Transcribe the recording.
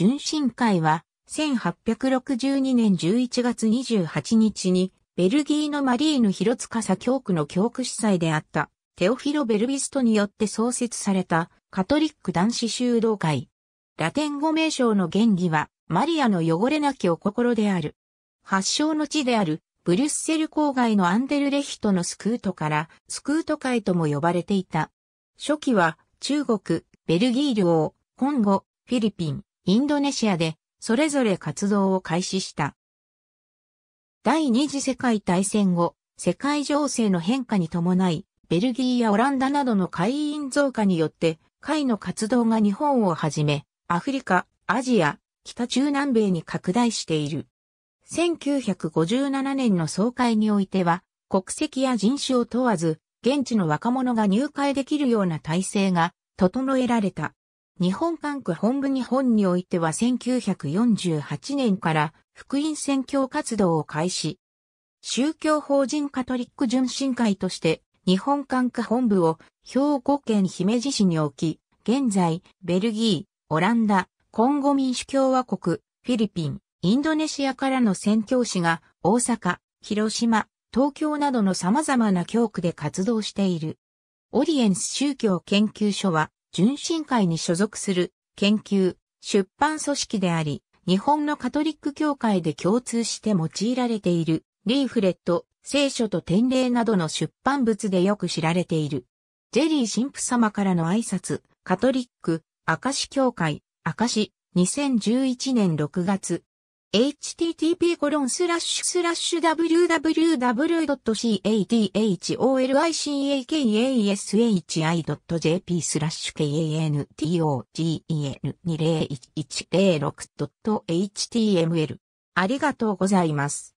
純真会は、1862年11月28日に、ベルギーのマリーヌカ司教区の教区主催であった、テオフィロ・ベルビストによって創設された、カトリック男子修道会。ラテン語名称の原理は、マリアの汚れなきお心である。発祥の地である、ブリュッセル郊外のアンデルレヒトのスクートから、スクート会とも呼ばれていた。初期は、中国、ベルギー領、コンゴ、フィリピン、インドネシアで、それぞれ活動を開始した。第二次世界大戦後、世界情勢の変化に伴い、ベルギーやオランダなどの会員増加によって、会の活動が日本をはじめ、アフリカ、アジア、北中南米に拡大している。1957年の総会においては、国籍や人種を問わず、現地の若者が入会できるような体制が整えられた。日本管区本部日本においては1948年から福音宣教活動を開始。宗教法人カトリック巡進会として日本管区本部を兵庫県姫路市に置き、現在ベルギー、オランダ、コンゴ民主共和国、フィリピン、インドネシアからの宣教師が大阪、広島、東京などの様々な教区で活動している。オリエンス宗教研究所は純真会に所属する研究、出版組織であり、日本のカトリック教会で共通して用いられているリーフレット、聖書と典礼などの出版物でよく知られている。ジェリー神父様からの挨拶、カトリック、明石教会、明石、2011年6月、http://www.catholicashi.jp スラッシュ kantogen201106.html ありがとうございます。